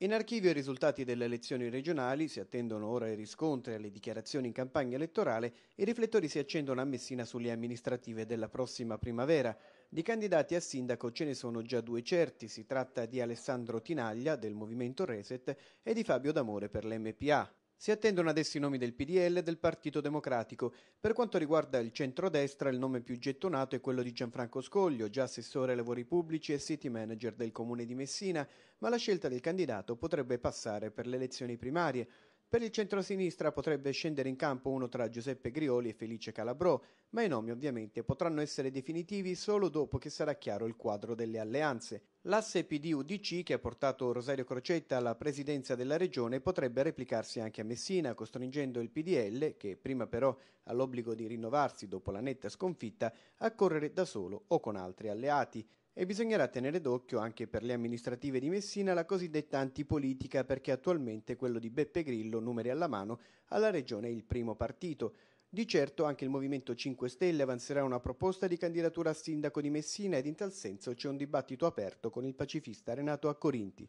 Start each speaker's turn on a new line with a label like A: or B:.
A: In archivio i risultati delle elezioni regionali, si attendono ora i riscontri alle dichiarazioni in campagna elettorale, i riflettori si accendono a Messina sulle amministrative della prossima primavera. Di candidati a sindaco ce ne sono già due certi, si tratta di Alessandro Tinaglia del Movimento Reset e di Fabio D'Amore per l'MPA. Si attendono adesso i nomi del PDL e del Partito Democratico. Per quanto riguarda il centrodestra, il nome più gettonato è quello di Gianfranco Scoglio, già assessore ai lavori pubblici e city manager del comune di Messina, ma la scelta del candidato potrebbe passare per le elezioni primarie. Per il centrosinistra potrebbe scendere in campo uno tra Giuseppe Grioli e Felice Calabrò, ma i nomi ovviamente potranno essere definitivi solo dopo che sarà chiaro il quadro delle alleanze. L'asse PD-UDC che ha portato Rosario Crocetta alla presidenza della regione potrebbe replicarsi anche a Messina, costringendo il PDL, che prima però ha l'obbligo di rinnovarsi dopo la netta sconfitta, a correre da solo o con altri alleati. E bisognerà tenere d'occhio anche per le amministrative di Messina la cosiddetta antipolitica perché attualmente quello di Beppe Grillo, numeri alla mano, alla regione è il primo partito. Di certo anche il Movimento 5 Stelle avanzerà una proposta di candidatura a sindaco di Messina ed in tal senso c'è un dibattito aperto con il pacifista Renato Accorinti.